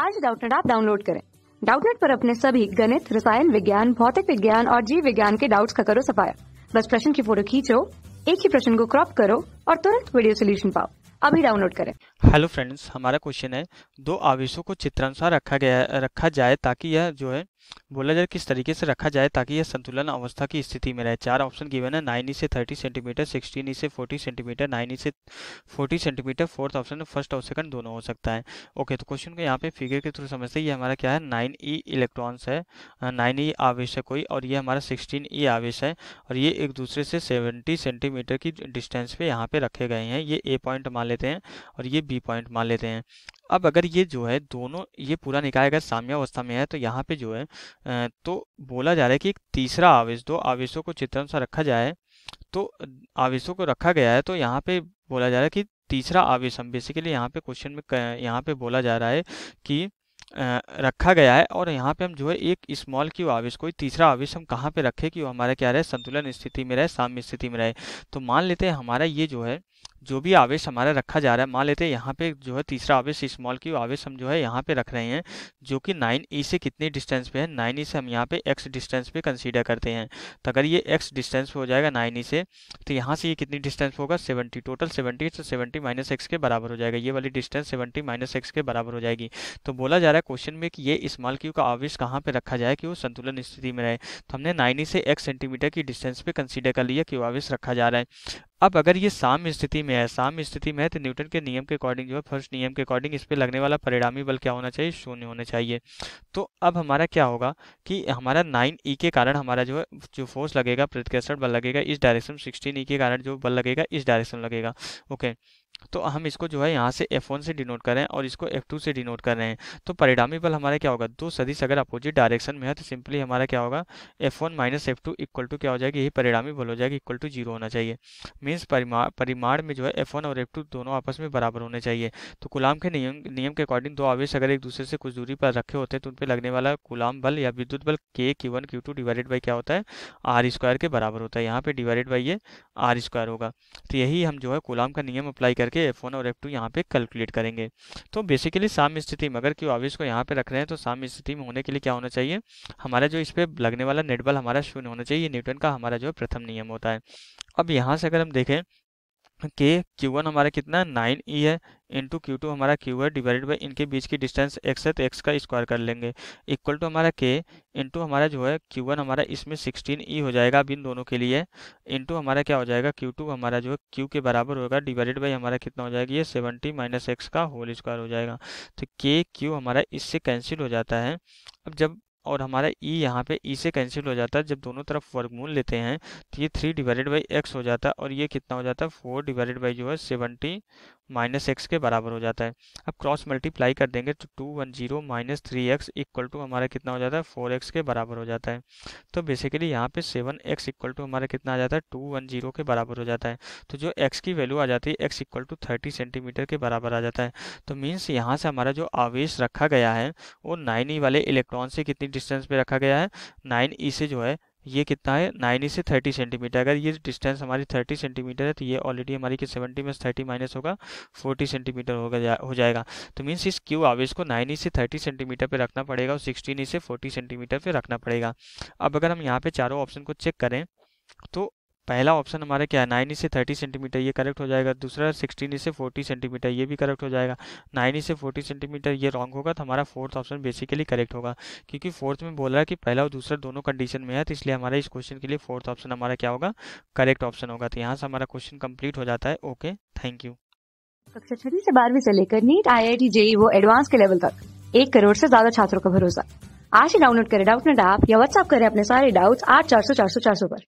आज डाउटनेट आप डाउनलोड करें डाउटनेट पर अपने सभी गणित रसायन विज्ञान भौतिक विज्ञान और जीव विज्ञान के डाउट्स का करो सफाया बस प्रश्न की फोटो खींचो एक ही प्रश्न को क्रॉप करो और तुरंत वीडियो सोल्यूशन पाओ अभी डाउनलोड करें हेलो फ्रेंड्स हमारा क्वेश्चन है दो आवेशों को चित्रानुसार रखा गया रखा जाए ताकि यह जो है बोला जाए किस तरीके से रखा जाए ताकि यह संतुलन अवस्था की स्थिति में रहे चार ऑप्शन गिवन है नाइन ई से थर्टी सेंटीमीटर सिक्सटीन ई से फोर्टी सेंटीमीटर नाइन ई से forty centimetre fourth option first और सेकंड दोनों हो सकता है ओके तो क्वेश्चन को यहाँ पे फिगर के थ्रू समझते हैं ये हमारा क्या है नाइन ई इलेक्ट्रॉन्स है नाइन ई e आवेश है कोई और ये हमारा सिक्सटीन ई e आवेश है और ये एक दूसरे से सेवेंटी सेंटीमीटर की डिस्टेंस पे यहाँ पे रखे गए हैं ये ए पॉइंट मान लेते हैं और ये बी पॉइंट मान लेते हैं अब अगर ये जो है दोनों ये पूरा निकाय अगर साम्यावस्था में है तो यहाँ पे जो है तो बोला जा रहा है कि एक तीसरा आवेश दो आवेशों को अनुसार रखा जाए तो आवेशों को रखा गया है तो यहाँ पे बोला जा रहा है कि तीसरा आवेश हम बेसिकली यहाँ पे क्वेश्चन में यहाँ पे बोला जा रहा है कि रखा गया है और यहाँ पे हम जो है एक स्मॉल क्यू आवेश कोई तीसरा आवेश हम कहाँ पे रखें कि वो हमारा क्या रहे संतुलन स्थिति में रहे साम्य स्थिति में रहे तो मान लेते हैं हमारा ये जो है जो भी आवेश हमारा रखा जा रहा है मान लेते हैं यहाँ पे जो है तीसरा आवेश स्मॉल की आवेश हम जो है यहाँ पे रख रहे हैं जो कि नाइन ई e से कितने डिस्टेंस पे है नाइन ई e से हम यहाँ पे एक्स डिस्टेंस पे कंसीडर करते हैं तो अगर ये एक्स डिस्टेंस हो जाएगा नाइन ई e से तो यहाँ से ये कितनी डिस्टेंस होगा सेवेंटी टोटल सेवेंटी से सेवेंटी माइनस एक्स के बराबर हो जाएगा ये वाली डिस्टेंस सेवेंटी माइनस एक्स के बराबर हो जाएगी तो बोला जा रहा है क्वेश्चन में कि ये स्मॉल क्यू का आवेश कहाँ पर रखा जाए कि वो संतुलन स्थिति में रहे तो हमने नाइन ई से एक्स सेंटीमीटर की डिस्टेंस पे कंसिडर कर लिया क्यू आवेश रखा जा रहा है अब अगर ये साम स्थिति में है साम स्थिति में है तो न्यूटन के नियम के अकॉर्डिंग जो है फर्स्ट नियम के अकॉर्डिंग इस पर लगने वाला परिणामी बल क्या होना चाहिए शून्य होना चाहिए तो अब हमारा क्या होगा कि हमारा नाइन ई के कारण हमारा जो है जो फोर्स लगेगा प्रतिकर्षण बल लगेगा इस डायरेक्शन सिक्सटीन ई के कारण जो बल लगेगा इस डायरेक्शन लगेगा ओके तो हम इसको जो है यहाँ से F1 से डिनोट कर रहे हैं और इसको F2 से डिनोट कर रहे हैं तो परिणामी बल हमारा क्या होगा दो सदिश अगर अपोजिट डायरेक्शन में है तो सिंपली हमारा क्या होगा F1 one minus F equal to क्या हो जाएगी यही परिणामी बल हो जाएगा इक्वल टू जीरो होना चाहिए मीन्स परिमा परिमाण में जो है F1 और F2 दोनों आपस में बराबर होने चाहिए तो गुलाम के नियम नियम के अकॉर्डिंग दो आवेश अगर एक दूसरे से कुछ दूरी पर रखे होते हैं तो उन पर लगने वाला गुलाम बल या विद्युत बल के q one q two divided by क्या होता है आर स्क्वायर के बराबर होता है यहाँ पर डिवाइडेड बाई ये आर स्क्वायर होगा तो यही हम जो है गुलाम का नियम अप्लाई करें करके एफ वन और एफ टू यहाँ पे कैलकुलेट करेंगे तो बेसिकली साम स्थिति में अगर क्यू आवेश को यहाँ पे रख रहे हैं तो साम स्थिति में होने के लिए क्या होना चाहिए हमारा जो इस पर लगने वाला नेटबल हमारा शून्य होना चाहिए न्यूटन का हमारा जो प्रथम नियम होता है अब यहाँ से अगर हम देखें के क्यू वन हमारा कितना नाइन ई e है इंटू क्यू टू हमारा क्यू है डिवाइडेड बाई इनके बीच की डिस्टेंस एक्स है तो एक्स का स्क्वायर कर लेंगे इक्वल टू हमारा के इंटू हमारा जो है क्यू वन हमारा इसमें सिक्सटीन ई e हो जाएगा अब इन दोनों के लिए इंटू हमारा क्या हो जाएगा क्यू टू हमारा जो है क्यू के बराबर होगा डिवाइडेड बाई हमारा कितना हो जाएगा ये सेवेंटी माइनस एक्स का होल स्क्वायर हो जाएगा तो के क्यू हमारा इससे कैंसिल हो जाता है अब जब और हमारा ई e यहाँ पे ई e से कैंसिल हो जाता है जब दोनों तरफ वर्गमूल लेते हैं तो ये थ्री डिवाइडेड बाई एक्स हो जाता है और ये कितना हो जाता है फोर डिवाइडेड बाई जो है सेवनटी माइनस एक्स के बराबर हो जाता है अब क्रॉस मल्टीप्लाई कर देंगे तो two one zero minus three X equal to हमारा कितना हो जाता है फोर एक्स के बराबर हो जाता है तो बेसिकली यहाँ पे सेवन एक्स इक्वल टू हमारा कितना आ जाता है टू वन जीरो के बराबर हो जाता है तो जो एक्स की वैल्यू आ जाती है X equal to thirty centimetre के बराबर आ जाता है तो मीन्स यहाँ से हमारा जो आवेश रखा गया है वो नाइन ई वाले इलेक्ट्रॉन से कितनी डिस्टेंस पर रखा गया है नाइन ई से जो है ये कितना है नाइनी से थर्टी सेंटीमीटर अगर ये डिस्टेंस हमारी थर्टी सेंटीमीटर है तो ये ऑलरेडी हमारी कि सेवेंटी में थर्टी माइनस होगा फोर्टी सेंटीमीटर होगा जा, हो जाएगा तो मीन्स इस क्यू आवेश को नाइनी से थर्टी सेंटीमीटर पे रखना पड़ेगा और सिक्सटीन से फोर्टी सेंटीमीटर पे रखना पड़ेगा अब अगर हम यहाँ पे चारों ऑप्शन को चेक करें तो पहला ऑप्शन हमारा क्या है नाइन से थर्टी सेंटीमीटर ये करेक्ट हो जाएगा दूसरा सिक्सटीन से फोर्टी सेंटीमीटर ये भी करेक्ट हो जाएगा नाइन से फोर्टी सेंटीमीटर ये रॉन्ग होगा तो हमारा फोर्थ ऑप्शन बेसिकली करेक्ट होगा क्योंकि फोर्थ में बोल रहा है कि पहला और दूसरा दोनों कंडीशन में है तो इसलिए हमारा इस क्वेश्चन के लिए फोर्थ ऑप्शन हमारा क्या होगा करेक्ट ऑप्शन होगा तो यहाँ से हमारा क्वेश्चन कंप्लीट हो जाता है ओके थैंक यू कक्षा छठी से बारहवीं से लेकर NEET I I T JEE वो एडवांस के लेवल तक एक करोड़ से ज्यादा छात्रों का भरोसा आज ही डाउनलोड करें डाउट नेट ऐप या व्हाट्सअप करें अपने सारे डाउट्स आठ चार सौ चार सौ चार सौ पर